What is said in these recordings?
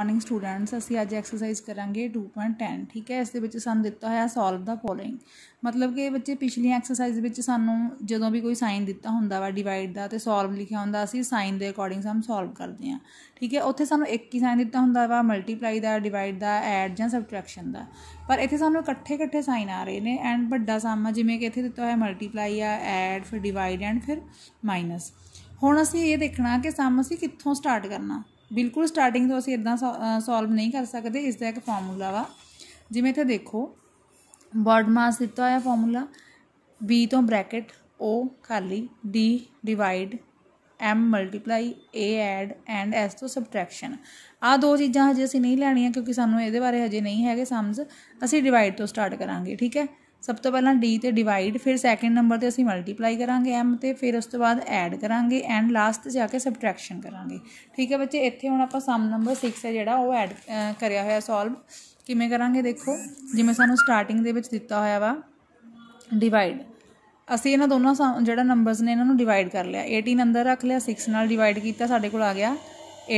morning students ਅਸੀਂ ਅੱਜ exercise ਕਰਾਂਗੇ 2.10 ਠੀਕ ਹੈ ਇਸ ਦੇ ਵਿੱਚ ਸਾਨੂੰ ਦਿੱਤਾ ਹੋਇਆ ਸੋਲਵ ਦਾ ਫੋਲੋਇੰਗ ਮਤਲਬ ਕਿ ਬੱਚੇ ਪਿਛਲੀ ਐਕਸਰਸਾਈਜ਼ ਵਿੱਚ ਸਾਨੂੰ ਜਦੋਂ ਵੀ ਕੋਈ ਸਾਈਨ ਦਿੱਤਾ ਹੁੰਦਾ ਵਾ ਡਿਵਾਈਡ ਦਾ ਤੇ ਸੋਲਵ ਲਿਖਿਆ ਹੁੰਦਾ ਅਸੀਂ ਸਾਈਨ ਦੇ ਅਕੋਰਡਿੰਗ ਸਾਨੂੰ ਸੋਲਵ ਕਰਦੇ ਆ ਠੀਕ ਹੈ ਉੱਥੇ ਸਾਨੂੰ ਇੱਕ ਹੀ ਸਾਈਨ ਦਿੱਤਾ ਹੁੰਦਾ ਵਾ ਮਲਟੀਪਲਾਈ ਦਾ ਡਿਵਾਈਡ ਦਾ ਐਡ ਜਾਂ ਸਬਟ੍ਰੈਕਸ਼ਨ ਦਾ ਪਰ ਇੱਥੇ ਸਾਨੂੰ ਇਕੱਠੇ ਇਕੱਠੇ ਸਾਈਨ ਆ ਰਹੇ ਨੇ ਐਂਡ ਵੱਡਾ ਸਮ ਜਿਵੇਂ ਕਿ ਇੱਥੇ ਦਿੱਤਾ ਹੋਇਆ ਮਲਟੀਪਲਾਈ ਆ ਐਡ ਫਿਰ ਡਿਵਾਈਡ ਐਂਡ ਫਿਰ ਮਾਈਨਸ ਹੁਣ ਅਸੀਂ ਇਹ ਦੇਖਣਾ ਕਿ ਸਮ ਅਸੀਂ ਕਿੱਥੋਂ ਸਟਾਰਟ ਕਰਨਾ ਬਿਲਕੁਲ ਸਟਾਰਟਿੰਗ ਤੋਂ ਅਸੀਂ ਇਦਾਂ ਸੋਲਵ ਨਹੀਂ ਕਰ ਸਕਦੇ ਇਸ ਦਾ ਇੱਕ ਫਾਰਮੂਲਾ ਵਾ ਜਿਵੇਂ ਇੱਥੇ ਦੇਖੋ ਬੋਡ ਮਾਸ ਦਿੱਤਾ ਹੋਇਆ ਫਾਰਮੂਲਾ b ਤੋਂ ਬ੍ਰੈਕਟ o ਖਾਲੀ d divide m multiply a add and s ਤੋਂ ਸਬਟ੍ਰੈਕਸ਼ਨ ਆ ਦੋ ਚੀਜ਼ਾਂ ਹਜੇ ਅਸੀਂ ਨਹੀਂ ਲੈਣੀਆਂ ਕਿਉਂਕਿ ਸਾਨੂੰ ਇਹਦੇ ਬਾਰੇ ਹਜੇ ਨਹੀਂ ਹੈਗੇ ਸਮਝ ਅਸੀਂ ਡਿਵਾਈਡ ਤੋਂ ਸਟਾਰਟ ਕਰਾਂਗੇ ਠੀਕ ਹੈ ਸਭ ਤੋਂ ਪਹਿਲਾਂ d ਤੇ ਡਿਵਾਈਡ ਫਿਰ ਸੈਕੰਡ ਨੰਬਰ ਤੇ ਅਸੀਂ ਮਲਟੀਪਲਾਈ ਕਰਾਂਗੇ m ਤੇ ਫਿਰ ਉਸ ਤੋਂ ਬਾਅਦ ਐਡ ਕਰਾਂਗੇ ਐਂਡ ਲਾਸਟ ਤੇ ਜਾ ਕੇ ਸਬਟ੍ਰੈਕਸ਼ਨ ਕਰਾਂਗੇ ਠੀਕ ਹੈ ਬੱਚੇ ਇੱਥੇ ਹੁਣ ਆਪਾਂ ਸਮ ਨੰਬਰ 6 ਹੈ ਜਿਹੜਾ ਉਹ ਐਡ ਕਰਿਆ ਹੋਇਆ ਸੋਲਵ ਕਿਵੇਂ ਕਰਾਂਗੇ ਦੇਖੋ ਜਿਵੇਂ ਸਾਨੂੰ ਸਟਾਰਟਿੰਗ ਦੇ ਵਿੱਚ ਦਿੱਤਾ ਹੋਇਆ ਵਾ ਡਿਵਾਈਡ ਅਸੀਂ ਇਹਨਾਂ ਦੋਨਾਂ ਜਿਹੜਾ ਨੰਬਰਸ ਨੇ ਇਹਨਾਂ ਨੂੰ ਡਿਵਾਈਡ ਕਰ ਲਿਆ 18 ਅੰਦਰ ਰੱਖ ਲਿਆ 6 ਨਾਲ ਡਿਵਾਈਡ ਕੀਤਾ ਸਾਡੇ ਕੋਲ ਆ ਗਿਆ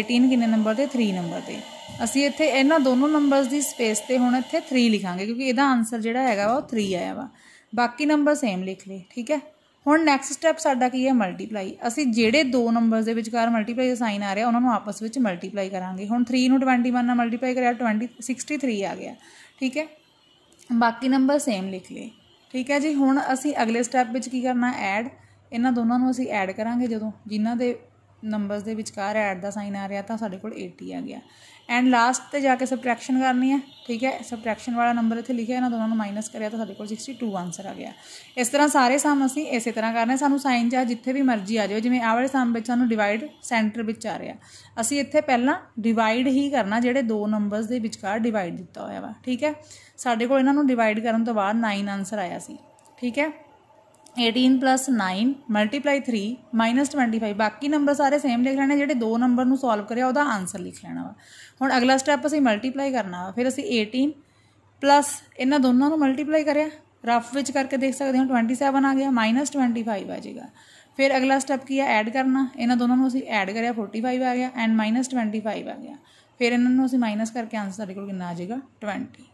18 ਕਿੰਨੇ ਨੰਬਰ ਤੇ 3 ਨੰਬਰ ਤੇ ਅਸੀਂ ਇੱਥੇ ਇਹਨਾਂ ਦੋਨੋਂ ਨੰਬਰਸ ਦੀ ਸਪੇਸ ਤੇ ਹੁਣ ਇੱਥੇ 3 ਲਿਖਾਂਗੇ ਕਿਉਂਕਿ ਇਹਦਾ ਆਨਸਰ ਜਿਹੜਾ ਹੈਗਾ ਉਹ 3 ਆਇਆ ਵਾ ਬਾਕੀ ਨੰਬਰ ਸੇਮ ਲਿਖ ਲਏ ਠੀਕ ਹੈ ਹੁਣ ਨੈਕਸਟ ਸਟੈਪ ਸਾਡਾ ਕੀ ਹੈ ਮਲਟੀਪਲਾਈ ਅਸੀਂ ਜਿਹੜੇ ਦੋ ਨੰਬਰਸ ਦੇ ਵਿਚਕਾਰ ਮਲਟੀਪਲਾਈ ਦਾ ਸਾਈਨ ਆ ਰਿਹਾ ਉਹਨਾਂ ਨੂੰ ਆਪਸ ਵਿੱਚ ਮਲਟੀਪਲਾਈ ਕਰਾਂਗੇ ਹੁਣ 3 ਨੂੰ 21 ਨਾਲ ਮਲਟੀਪਲਾਈ ਕਰਿਆ 20 63 ਆ ਗਿਆ ਠੀਕ ਹੈ ਬਾਕੀ ਨੰਬਰ ਸੇਮ ਲਿਖ ਲਏ ਠੀਕ ਹੈ ਜੀ ਹੁਣ ਅਸੀਂ ਅਗਲੇ ਸਟੈਪ ਵਿੱਚ ਕੀ ਕਰਨਾ ਐਡ ਇਹਨਾਂ ਦੋਨਾਂ ਨੂੰ ਅਸੀਂ ਐਡ ਕਰਾਂਗੇ ਜਦੋਂ ਜਿਨ੍ਹਾਂ ਦੇ ਨੰਬਰਸ ਦੇ ਵਿਚਕਾਰ ਐਡ ਦਾ ਸਾਈਨ ਆ ਰਿਹਾ ਤਾਂ ਸਾਡੇ ਕੋਲ 80 ਆ ਗਿਆ ਐਂਡ ਲਾਸਟ ਤੇ ਜਾ ਕੇ ਸਬਟ੍ਰੈਕਸ਼ਨ ਕਰਨੀ ਹੈ ਠੀਕ ਹੈ ਸਬਟ੍ਰੈਕਸ਼ਨ ਵਾਲਾ ਨੰਬਰ ਇੱਥੇ ਲਿਖਿਆ ਇਹਨਾਂ ਦੋਨਾਂ ਨੂੰ ਮਾਈਨਸ ਕਰਿਆ ਤਾਂ ਸਾਡੇ ਕੋਲ 62 ਆਨਸਰ ਆ ਗਿਆ ਇਸ ਤਰ੍ਹਾਂ ਸਾਰੇ ਸਮ ਅਸੀਂ ਇਸੇ ਤਰ੍ਹਾਂ ਕਰਨੇ ਸਾਨੂੰ ਸਾਈਨ ਚਾਹ ਜਿੱਥੇ ਵੀ ਮਰਜ਼ੀ ਆ ਜਾਵੇ ਜਿਵੇਂ ਆਹ ਵਾਲੇ ਸਮ ਵਿੱਚ ਸਾਨੂੰ ਡਿਵਾਈਡ ਸੈਂਟਰ ਵਿੱਚ ਆ ਰਿਹਾ ਅਸੀਂ ਇੱਥੇ ਪਹਿਲਾਂ ਡਿਵਾਈਡ ਹੀ ਕਰਨਾ ਜਿਹੜੇ ਦੋ ਨੰਬਰਸ ਦੇ ਵਿਚਕਾਰ ਡਿਵਾਈਡ ਦਿੱਤਾ ਹੋਇਆ ਵਾ ਠੀਕ ਹੈ ਸਾਡੇ ਕੋਲ ਇਹਨਾਂ ਨੂੰ ਡਿਵਾਈਡ ਕਰਨ ਤੋਂ ਬਾਅਦ 9 ਆਨਸਰ ਆਇਆ ਸੀ ਠੀਕ ਹੈ 18 ਪਲੱਸ 9 ਮਲਟੀਪਲਾਈ 3 ਮਾਈਨਸ 25 ਬਾਕੀ ਨੰਬਰ ਸਾਰੇ ਸੇਮ ਲਿਖ ਲੈਣੇ ਜਿਹੜੇ ਦੋ ਨੰਬਰ ਨੂੰ ਸੋਲਵ ਕਰਿਆ ਉਹਦਾ ਆਨਸਰ ਲਿਖ ਲੈਣਾ ਵਾ ਹੁਣ ਅਗਲਾ ਸਟੈਪ ਅਸੀਂ ਮਲਟੀਪਲਾਈ ਕਰਨਾ ਵਾ ਫਿਰ ਅਸੀਂ 18 ਪਲੱਸ ਇਹਨਾਂ ਦੋਨਾਂ ਨੂੰ ਮਲਟੀਪਲਾਈ ਕਰਿਆ ਰਫ ਵਿੱਚ ਕਰਕੇ ਦੇਖ ਸਕਦੇ ਹਾਂ 27 ਆ ਗਿਆ ਮਾਈਨਸ 25 ਆ ਜਾਏਗਾ ਫਿਰ ਅਗਲਾ ਸਟੈਪ ਕੀ ਹੈ ਐਡ ਕਰਨਾ ਇਹਨਾਂ ਦੋਨਾਂ ਨੂੰ ਅਸੀਂ ਐਡ ਕਰਿਆ 45 ਆ ਗਿਆ ਐਂਡ ਮਾਈਨਸ 25 ਆ ਗਿਆ ਫਿਰ ਇਹਨਾਂ ਨੂੰ ਅਸੀਂ ਮਾਈਨਸ ਕਰਕੇ ਆਨਸਰ ਸਾਡੇ ਕੋਲ ਕਿੰਨਾ ਆ ਜਾਏਗਾ 20